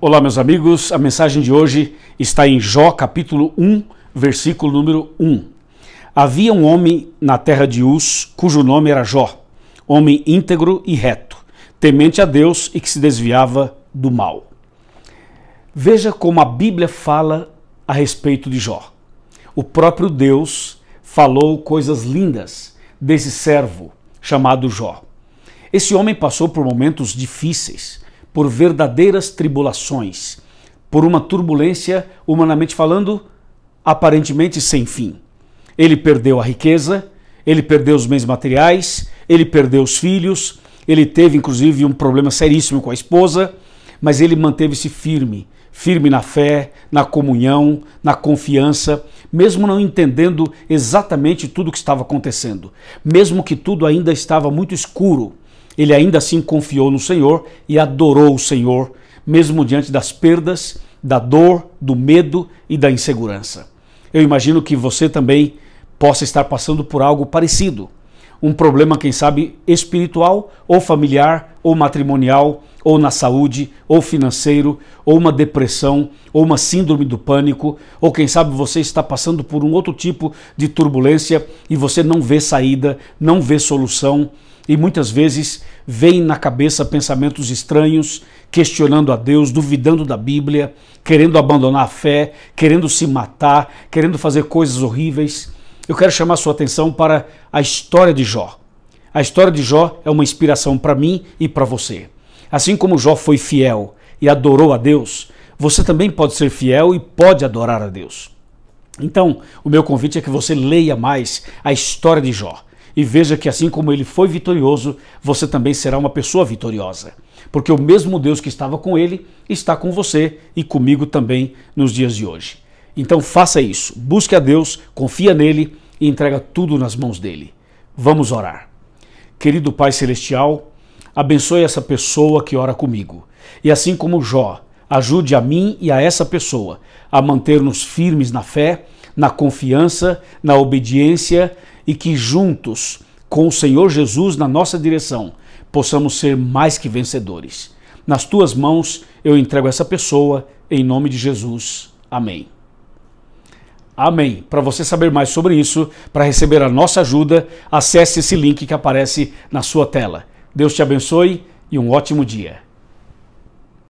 Olá, meus amigos. A mensagem de hoje está em Jó, capítulo 1, versículo número 1. Havia um homem na terra de Uz, cujo nome era Jó, homem íntegro e reto, temente a Deus e que se desviava do mal. Veja como a Bíblia fala a respeito de Jó. O próprio Deus falou coisas lindas desse servo chamado Jó. Esse homem passou por momentos difíceis, por verdadeiras tribulações, por uma turbulência, humanamente falando, aparentemente sem fim. Ele perdeu a riqueza, ele perdeu os bens materiais, ele perdeu os filhos, ele teve inclusive um problema seríssimo com a esposa, mas ele manteve-se firme, firme na fé, na comunhão, na confiança, mesmo não entendendo exatamente tudo o que estava acontecendo, mesmo que tudo ainda estava muito escuro, ele ainda assim confiou no Senhor e adorou o Senhor, mesmo diante das perdas, da dor, do medo e da insegurança. Eu imagino que você também possa estar passando por algo parecido um problema, quem sabe, espiritual ou familiar ou matrimonial ou na saúde ou financeiro ou uma depressão ou uma síndrome do pânico ou quem sabe você está passando por um outro tipo de turbulência e você não vê saída, não vê solução e muitas vezes vem na cabeça pensamentos estranhos, questionando a Deus, duvidando da Bíblia, querendo abandonar a fé, querendo se matar, querendo fazer coisas horríveis eu quero chamar sua atenção para a história de Jó. A história de Jó é uma inspiração para mim e para você. Assim como Jó foi fiel e adorou a Deus, você também pode ser fiel e pode adorar a Deus. Então, o meu convite é que você leia mais a história de Jó e veja que, assim como ele foi vitorioso, você também será uma pessoa vitoriosa. Porque o mesmo Deus que estava com ele está com você e comigo também nos dias de hoje. Então faça isso. Busque a Deus, confia nele e entrega tudo nas mãos dele. Vamos orar. Querido Pai Celestial, abençoe essa pessoa que ora comigo. E assim como Jó, ajude a mim e a essa pessoa a manter-nos firmes na fé, na confiança, na obediência e que juntos, com o Senhor Jesus na nossa direção, possamos ser mais que vencedores. Nas tuas mãos eu entrego essa pessoa, em nome de Jesus. Amém. Amém. Para você saber mais sobre isso, para receber a nossa ajuda, acesse esse link que aparece na sua tela. Deus te abençoe e um ótimo dia.